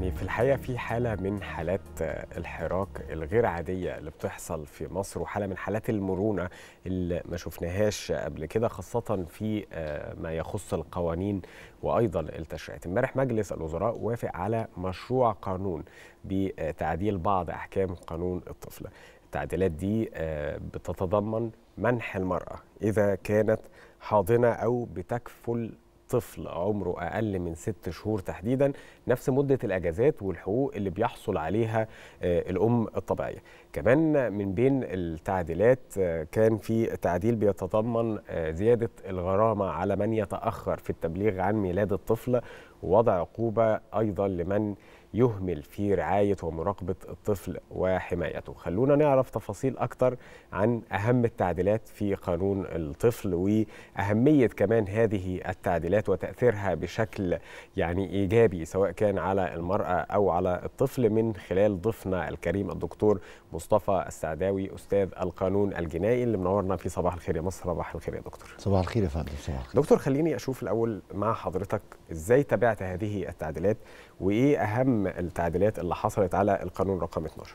يعني في الحقيقه في حاله من حالات آه، الحراك الغير عاديه اللي بتحصل في مصر وحاله من حالات المرونه اللي ما شفناهاش قبل كده خاصه في آه، ما يخص القوانين وايضا التشريعات امبارح مجلس الوزراء وافق على مشروع قانون بتعديل بعض احكام قانون الطفل. التعديلات دي آه، بتتضمن منح المراه اذا كانت حاضنه او بتكفل طفل عمره أقل من ست شهور تحديدا نفس مدة الأجازات والحقوق اللي بيحصل عليها آه، الأم الطبيعية كمان من بين التعديلات آه، كان في تعديل بيتضمن آه، زيادة الغرامة على من يتأخر في التبليغ عن ميلاد الطفل ووضع عقوبة أيضا لمن يهمل في رعاية ومراقبة الطفل وحمايته خلونا نعرف تفاصيل أكتر عن أهم التعديلات في قانون الطفل وأهمية كمان هذه التعديلات وتأثيرها بشكل يعني إيجابي سواء كان على المرأة أو على الطفل من خلال ضيفنا الكريم الدكتور مصطفى السعداوي استاذ القانون الجنائي اللي منورنا في صباح الخير يا مصر صباح الخير يا دكتور صباح الخير يا فندم صباح الخير دكتور خليني اشوف الاول مع حضرتك ازاي تابعت هذه التعديلات وايه اهم التعديلات اللي حصلت على القانون رقم 12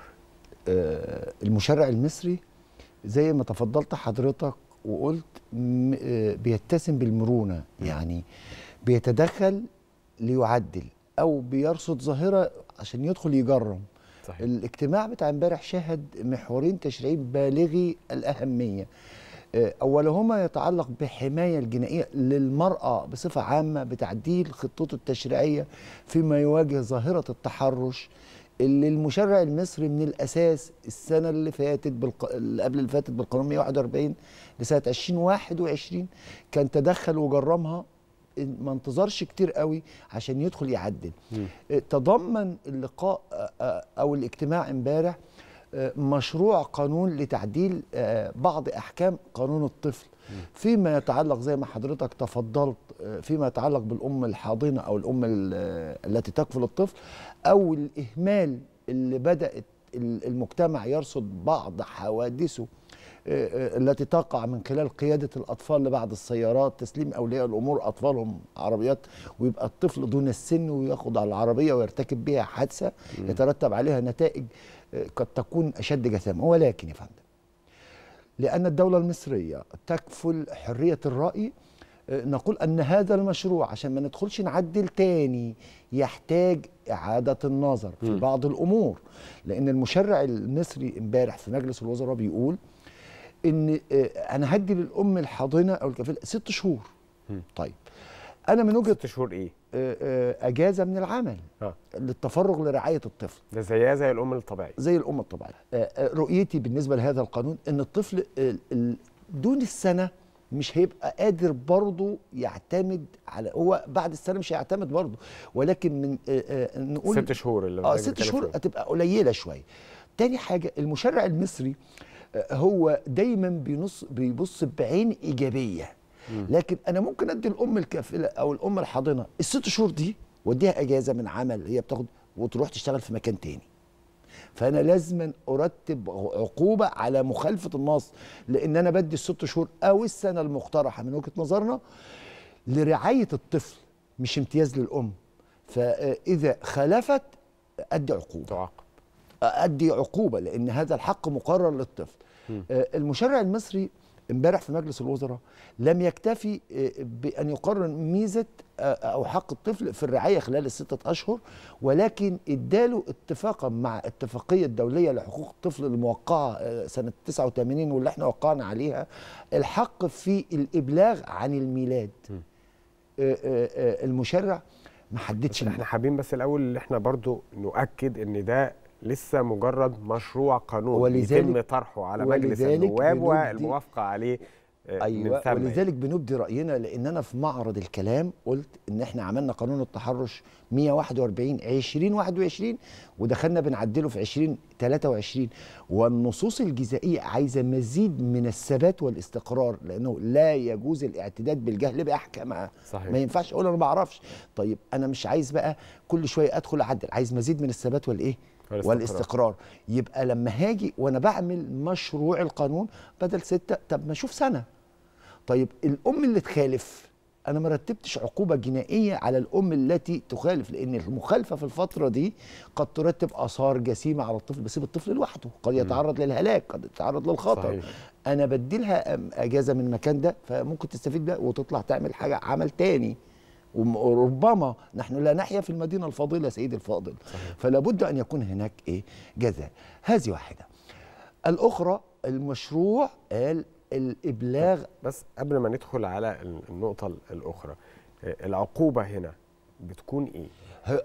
آه المشرع المصري زي ما تفضلت حضرتك وقلت آه، بيتسم بالمرونه يعني بيتدخل ليعدل او بيرصد ظاهره عشان يدخل يجرم صحيح. الاجتماع بتاع امبارح شهد محورين تشريعيين بالغي الاهميه آه، اولهما يتعلق بحمايه الجنائيه للمراه بصفه عامه بتعديل خطته التشريعيه فيما يواجه ظاهره التحرش اللي المشرع المصري من الاساس السنه اللي فاتت بالق... اللي قبل اللي فاتت بالقانون 141 لسنه 2021 كان تدخل وجرمها ما انتظرش كتير قوي عشان يدخل يعدل آه، تضمن اللقاء آه، آه، او الاجتماع امبارح مشروع قانون لتعديل بعض احكام قانون الطفل فيما يتعلق زي ما حضرتك تفضلت فيما يتعلق بالام الحاضنه او الام التي تكفل الطفل او الاهمال اللي بدات المجتمع يرصد بعض حوادثه التي تقع من خلال قيادة الأطفال لبعض السيارات تسليم أولياء الأمور أطفالهم عربيات ويبقى الطفل دون السن وياخد على العربية ويرتكب بها حادثة يترتب عليها نتائج آه، قد تكون أشد جسامة ولكن يا فندم لأن الدولة المصرية تكفل حرية الرأي آه، نقول أن هذا المشروع عشان ما ندخلش نعدل تاني يحتاج إعادة النظر في بعض الأمور لأن المشرع المصري امبارح في مجلس الوزراء بيقول ان آه، انا هدي للام الحاضنه او الكفيله ست شهور طيب انا من وجهه ست شهور ايه آه، آه، اجازه من العمل للتفرغ لرعايه الطفل ده زيها زي الام الطبيعيه زي الام الطبيعيه رؤيتي بالنسبه لهذا القانون ان الطفل دون السنه مش هيبقى قادر برضه يعتمد على هو بعد السنه مش هيعتمد برضه ولكن من نقول ست شهور اللي اه ست شهور هتبقى قليله شويه تاني حاجه المشرع المصري آه هو دايما بينص بيبص بعين ايجابيه لكن انا ممكن ادي الام الكافله او الام الحاضنه الست شهور دي واديها اجازه من عمل هي بتاخد وتروح تشتغل في مكان تاني فانا لازما ارتب عقوبه على مخالفه النص لان انا بدي الست شهور او السنه المقترحه من وجهه نظرنا لرعايه الطفل مش امتياز للام فاذا خالفت ادي عقوبه تعاقب ادي عقوبه لان هذا الحق مقرر للطفل آه، المشرع المصري امبارح في مجلس الوزراء لم يكتفي آه، بان يقرر ميزه آه، او حق الطفل في الرعايه خلال السته اشهر ولكن اداله اتفاقا مع اتفاقيه دوليه لحقوق الطفل الموقعه سنه 89 واللي احنا وقعنا عليها الحق في الابلاغ عن الميلاد المشرع ما حددش احنا حابين بس الاول اللي احنا برضو نؤكد ان ده لسه مجرد مشروع قانون ولذلك يتم طرحه على مجلس النواب والموافقه عليه آه، أيوة ولذلك بنبدي رأينا لأن أنا في معرض الكلام قلت إن إحنا عملنا قانون التحرش 141 2021 ودخلنا بنعدله في 2023 والنصوص الجزائية عايزة مزيد من الثبات والاستقرار لأنه لا يجوز الاعتداد بالجهل بأحكامها صحيح. ما ينفعش أقول أنا ما أعرفش طيب أنا مش عايز بقى كل شوية أدخل أعدل عايز مزيد من الثبات والإيه؟ والاستقرار, يبقى لما هاجي وانا بعمل مشروع القانون بدل ستة طب ما اشوف سنه طيب الام اللي تخالف انا ما رتبتش عقوبه جنائيه على الام التي تخالف لان المخالفه في الفتره دي قد ترتب اثار جسيمه على الطفل بسيب الطفل لوحده قد يتعرض للهلاك قد يتعرض للخطر صحيح. انا بدي لها اجازه من المكان ده فممكن تستفيد ده وتطلع تعمل حاجه عمل تاني وربما نحن لا نحيا في المدينة الفاضلة سيد الفاضل فلا بد أن يكون هناك إيه جزاء هذه واحدة الأخرى المشروع الإبلاغ طيب، بس قبل ما ندخل على النقطة الأخرى آه، العقوبة هنا بتكون إيه؟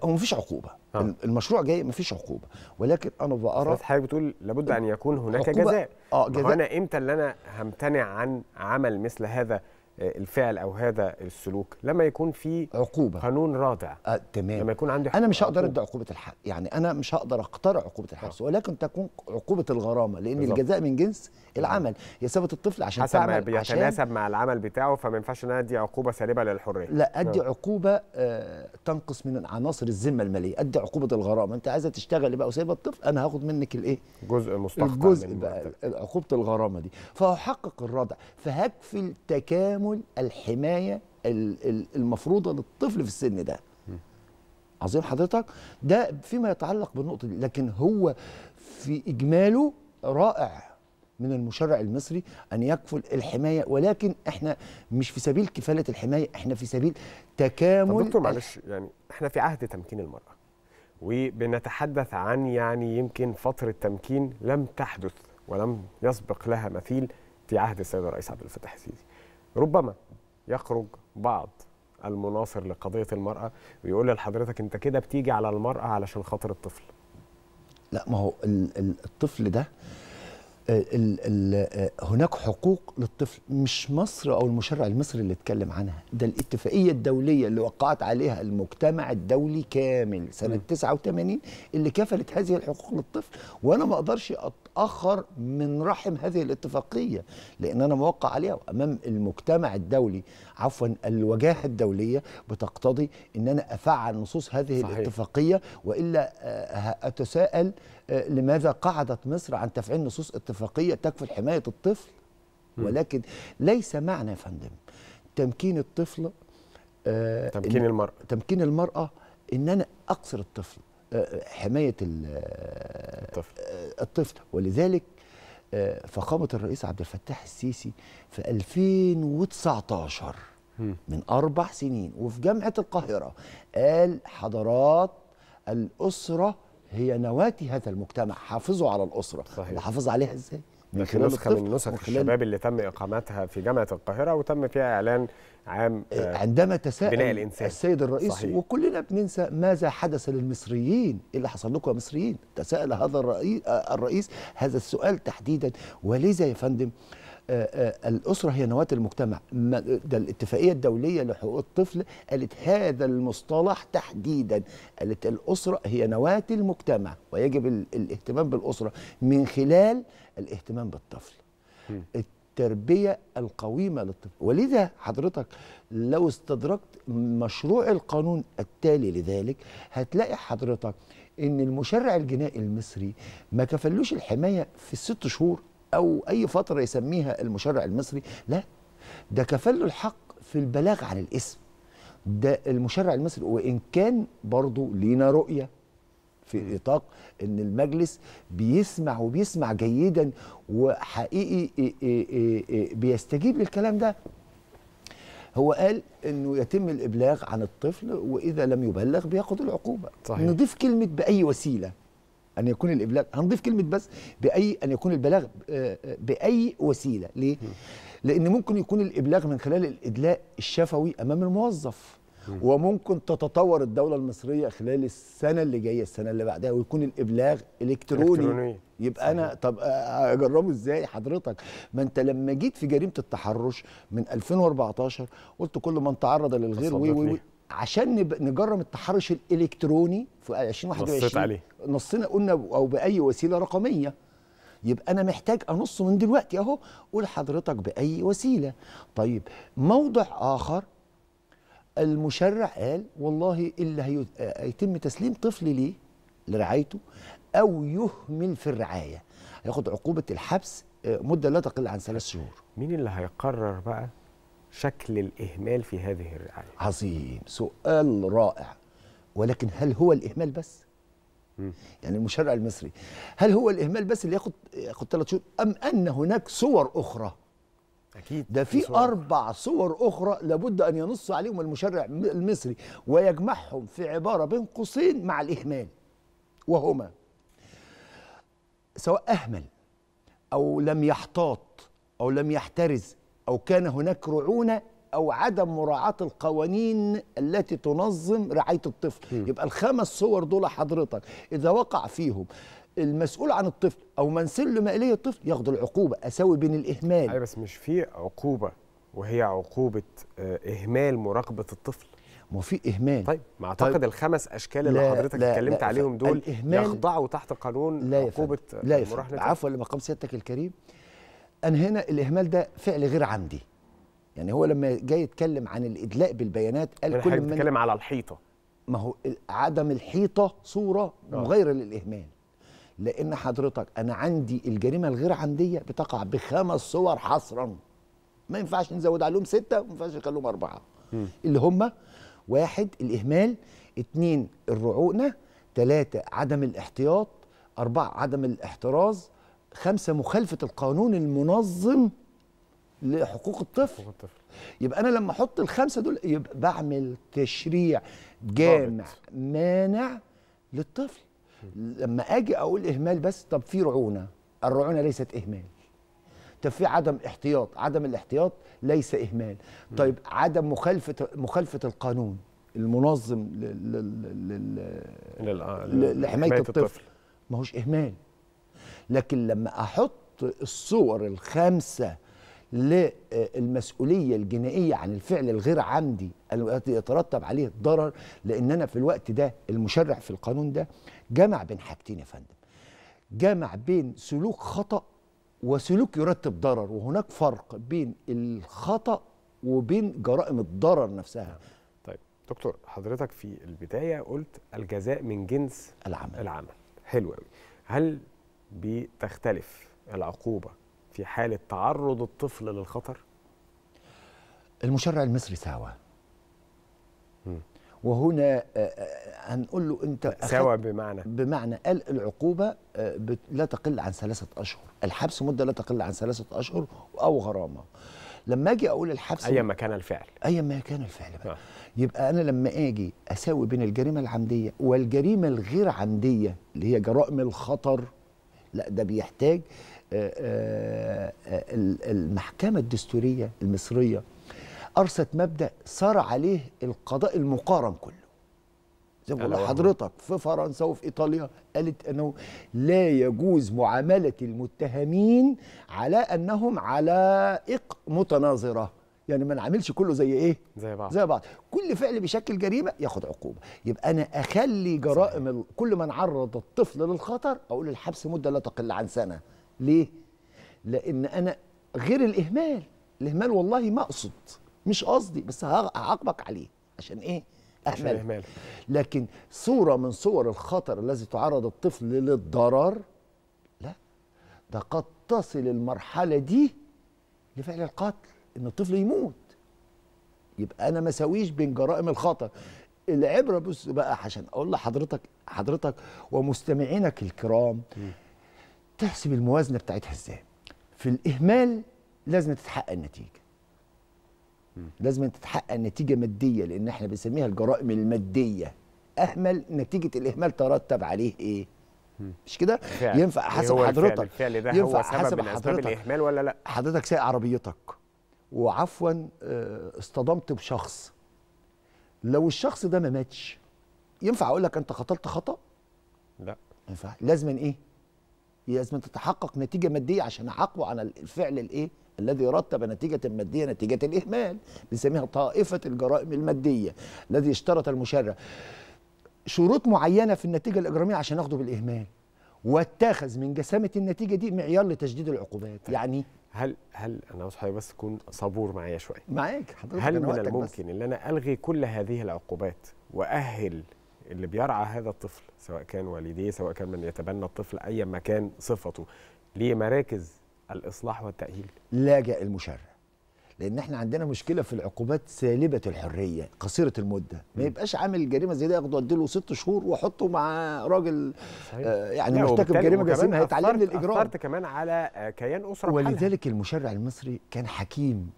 هو مفيش عقوبه آه. المشروع جاي مفيش عقوبه ولكن انا بقرا بس حضرتك بتقول لابد ان يكون هناك جزاء اه جزاء انا امتى اللي انا همتنع عن عمل مثل هذا الفعل او هذا السلوك لما يكون في عقوبه قانون رادع آه، تمام لما يكون عندي انا مش هقدر ادي عقوبه الحق يعني انا مش هقدر اخترع عقوبه الحبس آه. ولكن تكون عقوبه الغرامه لان بالزبط. الجزاء من جنس آه. العمل يا سابت الطفل عشان حسب تعمل ما بيتناسب عشان... مع العمل بتاعه فما ينفعش ان انا ادي عقوبه سالبه للحريه لا ادي آه. عقوبه آه تنقص من عناصر الذمه الماليه ادي عقوبه الغرامه انت عايزه تشتغل بقى وسايبه الطفل انا هاخد منك الايه جزء مستحق الجزء بقى عقوبه الغرامه دي فهحقق الردع فهكفي التكامل تحمل الحمايه المفروضه للطفل في السن ده عظيم حضرتك ده فيما يتعلق بالنقطه دي لكن هو في اجماله رائع من المشرع المصري ان يكفل الحمايه ولكن احنا مش في سبيل كفاله الحمايه احنا في سبيل تكامل طب دكتور معلش يعني احنا في عهد تمكين المراه وبنتحدث عن يعني يمكن فتره تمكين لم تحدث ولم يسبق لها مثيل في عهد السيد الرئيس عبد الفتاح السيسي ربما يخرج بعض المناصر لقضيه المراه ويقول لحضرتك انت كده بتيجي على المراه علشان خاطر الطفل لا ما هو الطفل ده آه، آه، هناك حقوق للطفل مش مصر او المشرع المصري اللي اتكلم عنها ده الاتفاقيه الدوليه اللي وقعت عليها المجتمع الدولي كامل سنه م. 89 اللي كفلت هذه الحقوق للطفل وانا ما اقدرش اتاخر من رحم هذه الاتفاقيه لان انا موقع عليها وامام المجتمع الدولي عفوا الوجاهه الدوليه بتقتضي ان انا افعل نصوص هذه صحيح. الاتفاقيه والا آه، اتساءل آه، لماذا قعدت مصر عن تفعيل نصوص اتفاقيه تكفل حمايه الطفل ولكن ليس معنى يا فندم تمكين الطفل آه، تمكين المرأة تمكين المرأة إن أنا أقصر الطفل آه، آه، حمايه الطفل آه، الطفل ولذلك فقامت الرئيس عبد الفتاح السيسي في 2019 من اربع سنين وفي جامعه القاهره قال حضرات الاسره هي نواه هذا المجتمع حافظوا على الاسره صحيح. حافظ عليها ازاي من خلال نسخه من نسخ الشباب اللي تم اقامتها في جامعه القاهره وتم فيها اعلان عام آه، إيه، عندما تساءل السيد الرئيس صحيح. وكلنا بننسى ماذا حدث للمصريين إيه اللي حصل لكم يا مصريين تساءل هذا آه، الرئيس هذا السؤال تحديدا ولذا يا فندم آه، آه، الأسرة هي نواة المجتمع ده الاتفاقية الدولية لحقوق الطفل قالت هذا المصطلح تحديدا قالت الأسرة هي نواة المجتمع ويجب الاهتمام بالأسرة من خلال الاهتمام بالطفل التربية القويمة للطفل ولذا حضرتك لو استدركت مشروع القانون التالي لذلك هتلاقي حضرتك ان المشرع الجنائي المصري ما كفلوش الحماية في الست شهور أو أي فترة يسميها المشرع المصري لا ده كفل له الحق في البلاغ عن الاسم ده المشرع المصري وإن كان برضه لينا رؤية في نطاق إن المجلس بيسمع وبيسمع جيدا وحقيقي بيستجيب للكلام ده هو قال انه يتم الابلاغ عن الطفل واذا لم يبلغ بياخد العقوبه صحيح. نضيف كلمه باي وسيله ان يكون الابلاغ هنضيف كلمه بس باي ان يكون البلاغ آه، آه، باي وسيله ليه لان ممكن يكون الابلاغ من خلال الادلاء الشفوي امام الموظف وممكن تتطور الدوله المصريه خلال السنه اللي جايه السنه اللي بعدها ويكون الابلاغ الكتروني, إلكتروني. يبقى انا طب آه، اجربه ازاي حضرتك ما انت لما جيت في جريمه التحرش من 2014 قلت كل من تعرض للغير وي وي عشان نجرم التحرش الالكتروني في 2021 نصيت عليه نصينا قلنا او باي وسيله رقميه يبقى انا محتاج انص من دلوقتي اهو قول حضرتك باي وسيله طيب موضع اخر المشرع قال والله اللي هيتم تسليم طفل ليه لرعايته او يهمل في الرعايه هياخد عقوبه الحبس آه، مده لا تقل عن ثلاث شهور مين اللي هيقرر بقى شكل الإهمال في هذه الرعاية؟ عظيم سؤال رائع ولكن هل هو الإهمال بس؟ يعني المشرع المصري هل هو الإهمال بس اللي ياخد ياخد ثلاث شهور أم أن هناك صور أخرى؟ أكيد ده في أربع صور أخرى لابد أن ينص عليهم المشرع المصري ويجمعهم في عبارة بين قوسين مع الإهمال وهما سواء أهمل أو لم يحتاط أو لم يحترز أو كان هناك رعونة أو عدم مراعاة القوانين التي تنظم رعاية الطفل م. يبقى الخمس صور دول حضرتك إذا وقع فيهم المسؤول عن الطفل او من سلم اليه الطفل ياخد العقوبه اساوي بين الاهمال ايوه بس مش في عقوبه وهي عقوبه آه، اهمال مراقبه الطفل ما في اهمال طيب ما اعتقد طيب. الخمس اشكال اللي حضرتك لا اتكلمت لا عليهم دول يخضعوا تحت قانون لا عقوبه آه، لا المراهنه عفوا لمقام سيادتك الكريم انا هنا الاهمال ده فعل غير عمدي يعني هو لما جاي يتكلم عن الادلاء بالبيانات قال كل من بيتكلم على الحيطه ما هو عدم الحيطه صوره آه. مغايره للاهمال لان حضرتك انا عندي الجريمه الغير عمديه بتقع بخمس صور حصرا ما ينفعش نزود عليهم سته وما ينفعش نخليهم اربعه م. اللي هم واحد الاهمال اتنين الرعونه تلاته عدم الاحتياط اربعه عدم الاحتراز خمسة مخالفة القانون المنظم لحقوق الطفل حقوق الطفل يبقى انا لما احط الخمسه دول يبقى بعمل تشريع جامع مانع للطفل لما اجي اقول اهمال بس طب في رعونه الرعونه ليست اهمال طب في عدم احتياط عدم الاحتياط ليس اهمال طيب عدم مخالفه مخالفه القانون المنظم لحمايه الطفل ما هوش اهمال لكن لما احط الصور الخامسه للمسؤوليه الجنائيه عن الفعل الغير عمدي التي يترتب عليه الضرر لان انا في الوقت ده المشرع في القانون ده جمع بين حاجتين يا فندم جمع بين سلوك خطا وسلوك يرتب ضرر وهناك فرق بين الخطا وبين جرائم الضرر نفسها طيب دكتور حضرتك في البدايه قلت الجزاء من جنس العمل العمل حلو قوي هل بتختلف العقوبة في حالة تعرض الطفل للخطر؟ المشرع المصري ساوى وهنا آه، آه، هنقول له انت سوا بمعنى بمعنى قال العقوبه آه، لا تقل عن ثلاثه اشهر الحبس مده لا تقل عن ثلاثه اشهر او غرامه لما اجي اقول الحبس ايا ما كان الفعل ايا ما كان الفعل بقى. يبقى انا لما اجي اساوي بين الجريمه العمديه والجريمه الغير عمديه اللي هي جرائم الخطر لا ده بيحتاج آه، آه، آه، المحكمة الدستورية المصرية أرست مبدأ صار عليه القضاء المقارن كله زي ما بقول حضرتك في فرنسا وفي ايطاليا قالت انه لا يجوز معامله المتهمين على انهم علائق متناظره يعني ما نعملش كله زي ايه زي بعض زي بعض كل فعل بيشكل جريمه ياخد عقوبه يبقى انا اخلي جرائم ال... كل ما نعرض الطفل للخطر اقول الحبس مده لا تقل عن سنه ليه لان انا غير الاهمال الاهمال والله ما اقصد مش قصدي بس هعاقبك عليه عشان ايه أهمل. عشان لكن صوره من صور الخطر الذي تعرض الطفل للضرر لا ده قد تصل المرحله دي لفعل القتل ان الطفل يموت يبقى انا ما اساويش بين جرائم الخطر العبره بص بقى عشان اقول لحضرتك حضرتك ومستمعينك الكرام تحسب الموازنه بتاعتها ازاي في الاهمال لازم تتحقق النتيجه لازم تتحقق نتيجه ماديه لان احنا بنسميها الجرائم الماديه اهمل نتيجه الاهمال ترتب عليه ايه مش كده ينفع حسب حضرتك ينفع حسب حضرتك الاهمال ولا لا حضرتك سايق عربيتك وعفوا آه، اصطدمت بشخص لو الشخص ده ما ماتش ينفع اقول لك انت خطلت خطا لا ينفع لازم ايه لازم تتحقق نتيجه ماديه عشان اعاقبه على الفعل الايه الذي رتب نتيجة مادية نتيجة الإهمال بنسميها طائفة الجرائم المادية الذي اشترط المشرع شروط معينة في النتيجة الإجرامية عشان أخده بالإهمال واتخذ من جسامة النتيجة دي معيار لتشديد العقوبات يعني هل هل انا عاوز حضرتك بس تكون صبور معايا شويه معاك حضرتك هل من الممكن ان انا الغي كل هذه العقوبات واهل اللي بيرعى هذا الطفل سواء كان والديه سواء كان من يتبنى الطفل ايا ما كان صفته لمراكز الاصلاح والتاهيل لاجئ المشرع لان احنا عندنا مشكله في العقوبات سالبه الحريه قصيره المده ما يبقاش عامل جريمه زي دي ياخده اديله ست شهور واحطه مع راجل آه يعني مرتكب جريمه جسيمه هيتعلم للاجرام اثرت كمان على آه، كيان اسره ولذلك المشرع المصري كان حكيم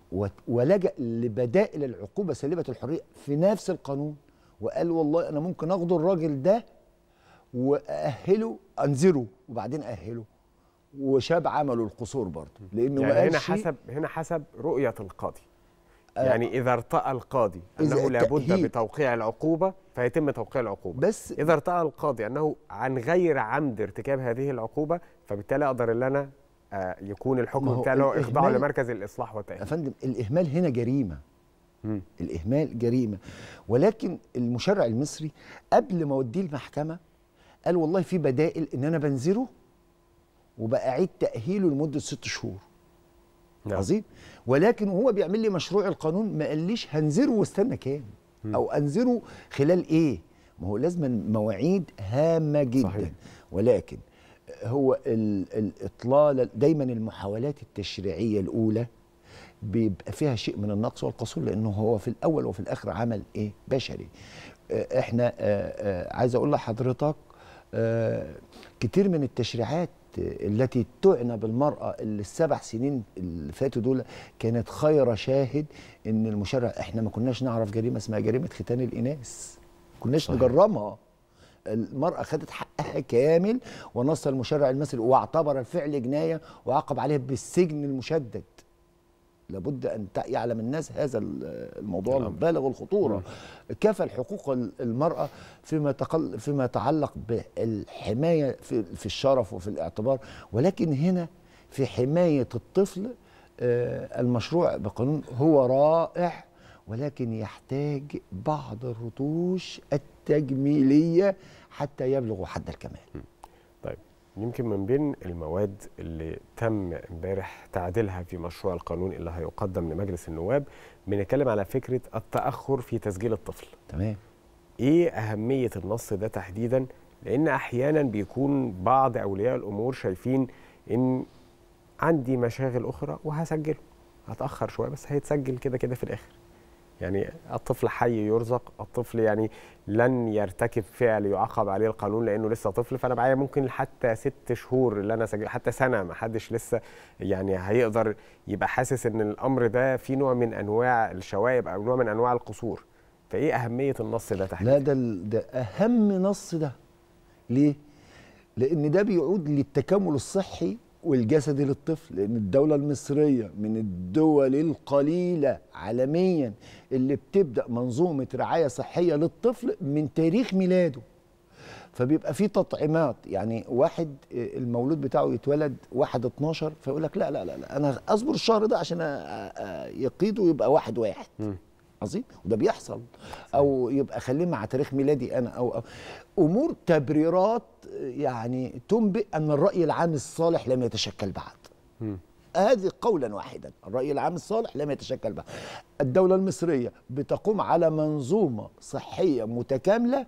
ولجا لبدائل العقوبه سالبه الحريه في نفس القانون وقال والله انا ممكن اخد الراجل ده واهله انذره وبعدين اهله وشاب عمله القصور برضه لانه يعني ما هنا حسب هنا حسب رؤيه القاضي آه. يعني اذا ارتأى القاضي انه لابد بتوقيع العقوبه فيتم توقيع العقوبه بس اذا ارتأى القاضي انه عن غير عمد ارتكاب هذه العقوبه فبالتالي اقدر ان انا آه، يكون الحكم بتاعي اخضاعه لمركز الاصلاح والتاهيل يا فندم الاهمال هنا جريمه مم. الاهمال جريمه ولكن المشرع المصري قبل ما اوديه المحكمه قال والله في بدائل ان انا بنزله وبقى اعيد تاهيله لمده ست شهور نعم. عظيم ولكن وهو بيعمل لي مشروع القانون ما قاليش هنزره واستنى كام او انزله خلال ايه ما هو لازم مواعيد هامه جدا صحيح. ولكن هو الاطلاله دايما المحاولات التشريعيه الاولى بيبقى فيها شيء من النقص والقصور لانه هو في الاول وفي الاخر عمل ايه بشري آه، احنا آه، آه، عايز اقول لحضرتك كتير من التشريعات التي تعنى بالمرأة اللي السبع سنين اللي فاتوا دول كانت خير شاهد ان المشرع احنا ما كناش نعرف جريمة اسمها جريمة ختان الإناث كناش صحيح. نجرمها المرأة خدت حقها كامل ونص المشرع المصري واعتبر الفعل جناية وعاقب عليها بالسجن المشدد لابد ان يعلم الناس هذا الموضوع البالغ نعم. الخطوره نعم. كفى الحقوق المراه فيما تقل فيما يتعلق بالحمايه في, في الشرف وفي الاعتبار ولكن هنا في حمايه الطفل آه، المشروع بقانون هو رائع ولكن يحتاج بعض الرتوش التجميليه حتى يبلغ حد الكمال يمكن من بين المواد اللي تم امبارح تعديلها في مشروع القانون اللي هيقدم لمجلس النواب بنتكلم على فكره التاخر في تسجيل الطفل تمام ايه اهميه النص ده تحديدا لان احيانا بيكون بعض اولياء الامور شايفين ان عندي مشاغل اخرى وهسجله هتاخر شويه بس هيتسجل كده كده في الاخر يعني الطفل حي يرزق الطفل يعني لن يرتكب فعل يعاقب عليه القانون لانه لسه طفل فانا معايا ممكن حتى ست شهور اللي انا سجل حتى سنه ما حدش لسه يعني هيقدر يبقى حاسس ان الامر ده في نوع من انواع الشوائب او نوع من انواع القصور فايه اهميه النص ده تحديدا لا ده ده اهم نص ده ليه لان ده بيعود للتكامل الصحي والجسدي للطفل لان الدوله المصريه من الدول القليله عالميا اللي بتبدا منظومه رعايه صحيه للطفل من تاريخ ميلاده فبيبقى في تطعيمات يعني واحد آه، المولود بتاعه يتولد 1 12 فيقول لك لا لا لا انا اصبر الشهر ده عشان يقيده يبقى واحد واحد م. عظيم وده بيحصل او يبقى خليه مع تاريخ ميلادي انا او, أو امور تبريرات يعني تنبئ ان الراي العام الصالح لم يتشكل بعد هذه قولا واحدا الرأي العام الصالح لم يتشكل بعد الدولة المصرية بتقوم على منظومة صحية متكاملة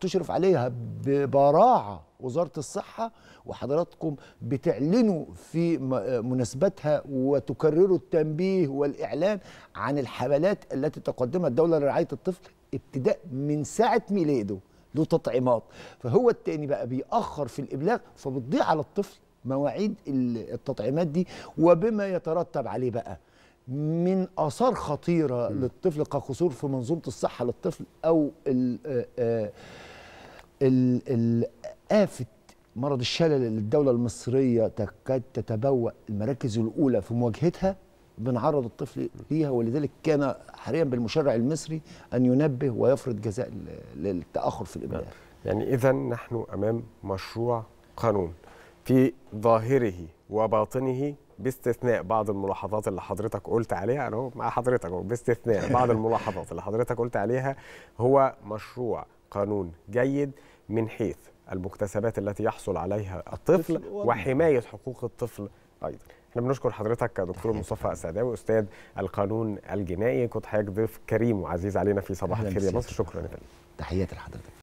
تشرف عليها ببراعة وزارة الصحة وحضراتكم بتعلنوا في مناسبتها وتكرروا التنبيه والإعلان عن الحملات التي تقدمها الدولة لرعاية الطفل ابتداء من ساعة ميلاده له تطعيمات فهو التاني بقى بيأخر في الإبلاغ فبتضيع على الطفل مواعيد التطعيمات دي وبما يترتب عليه بقى من اثار خطيره م. للطفل كقصور في منظومه الصحه للطفل او الافه آه، آه، مرض الشلل اللي الدوله المصريه تكاد تتبوأ المراكز الاولى في مواجهتها بنعرض الطفل ليها ولذلك كان حريا بالمشرع المصري ان ينبه ويفرض جزاء للتاخر في الابلاغ. نعم. يعني اذا نحن امام مشروع قانون في ظاهره وباطنه باستثناء بعض الملاحظات اللي حضرتك قلت عليها انا مع حضرتك باستثناء بعض الملاحظات اللي حضرتك قلت عليها هو مشروع قانون جيد من حيث المكتسبات التي يحصل عليها الطفل وحمايه حقوق الطفل ايضا طيب، احنا بنشكر حضرتك دكتور مصطفى السعداوي استاذ القانون الجنائي كنت حضرتك ضيف كريم وعزيز علينا في صباح الخير يا مصر شكرا لك تحياتي لحضرتك